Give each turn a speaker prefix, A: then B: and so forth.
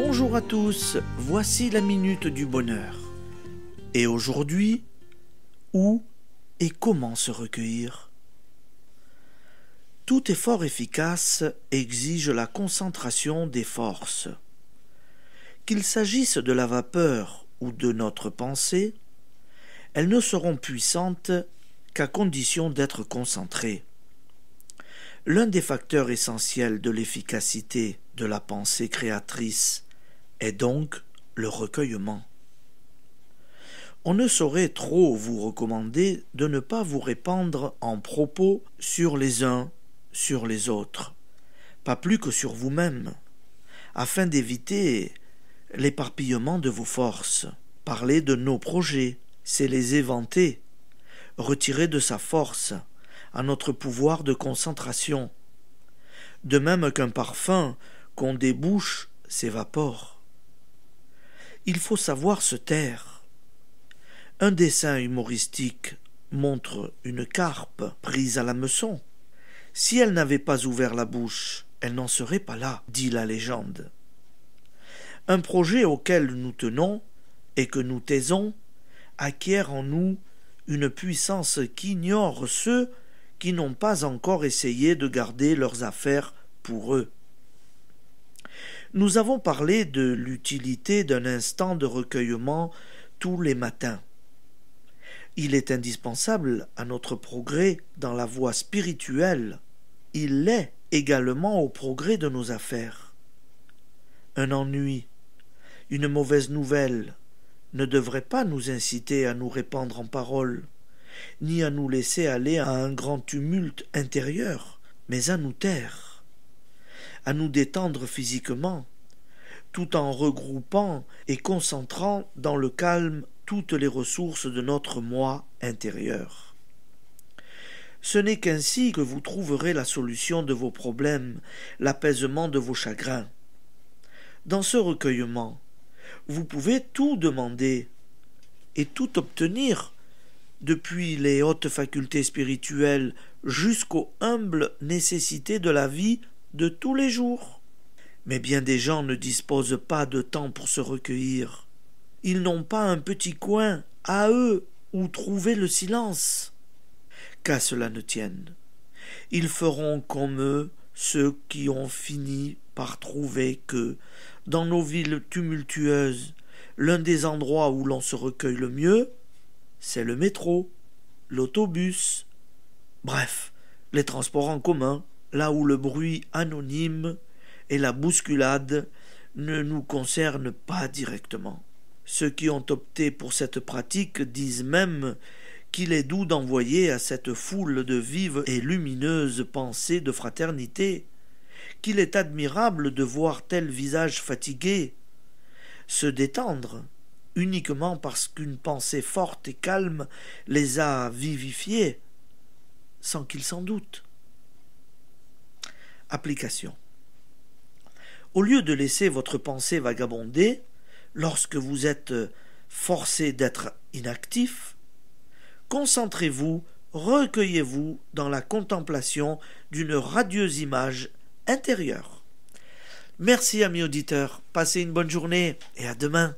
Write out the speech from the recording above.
A: Bonjour à tous, voici la minute du bonheur. Et aujourd'hui, où et comment se recueillir Tout effort efficace exige la concentration des forces. Qu'il s'agisse de la vapeur ou de notre pensée, elles ne seront puissantes qu'à condition d'être concentrées. L'un des facteurs essentiels de l'efficacité de la pensée créatrice est donc le recueillement. On ne saurait trop vous recommander de ne pas vous répandre en propos sur les uns, sur les autres, pas plus que sur vous-même, afin d'éviter l'éparpillement de vos forces. Parler de nos projets, c'est les éventer, retirer de sa force, à notre pouvoir de concentration. De même qu'un parfum qu'on débouche s'évapore il faut savoir se taire. Un dessin humoristique montre une carpe prise à la meçon. Si elle n'avait pas ouvert la bouche, elle n'en serait pas là, dit la légende. Un projet auquel nous tenons et que nous taisons acquiert en nous une puissance qu'ignorent ceux qui n'ont pas encore essayé de garder leurs affaires pour eux. Nous avons parlé de l'utilité d'un instant de recueillement tous les matins. Il est indispensable à notre progrès dans la voie spirituelle. Il l'est également au progrès de nos affaires. Un ennui, une mauvaise nouvelle ne devrait pas nous inciter à nous répandre en paroles, ni à nous laisser aller à un grand tumulte intérieur, mais à nous taire à nous détendre physiquement, tout en regroupant et concentrant dans le calme toutes les ressources de notre moi intérieur. Ce n'est qu'ainsi que vous trouverez la solution de vos problèmes, l'apaisement de vos chagrins. Dans ce recueillement, vous pouvez tout demander et tout obtenir, depuis les hautes facultés spirituelles jusqu'aux humbles nécessités de la vie de tous les jours. Mais bien des gens ne disposent pas de temps pour se recueillir. Ils n'ont pas un petit coin à eux où trouver le silence. Qu'à cela ne tienne, ils feront comme eux ceux qui ont fini par trouver que, dans nos villes tumultueuses, l'un des endroits où l'on se recueille le mieux, c'est le métro, l'autobus, bref, les transports en commun là où le bruit anonyme et la bousculade ne nous concernent pas directement. Ceux qui ont opté pour cette pratique disent même qu'il est doux d'envoyer à cette foule de vives et lumineuses pensées de fraternité, qu'il est admirable de voir tel visage fatigué se détendre uniquement parce qu'une pensée forte et calme les a vivifiés, sans qu'ils s'en doutent. Application. Au lieu de laisser votre pensée vagabonder, lorsque vous êtes euh, forcé d'être inactif, concentrez-vous, recueillez-vous dans la contemplation d'une radieuse image intérieure. Merci amis auditeurs, passez une bonne journée et à demain.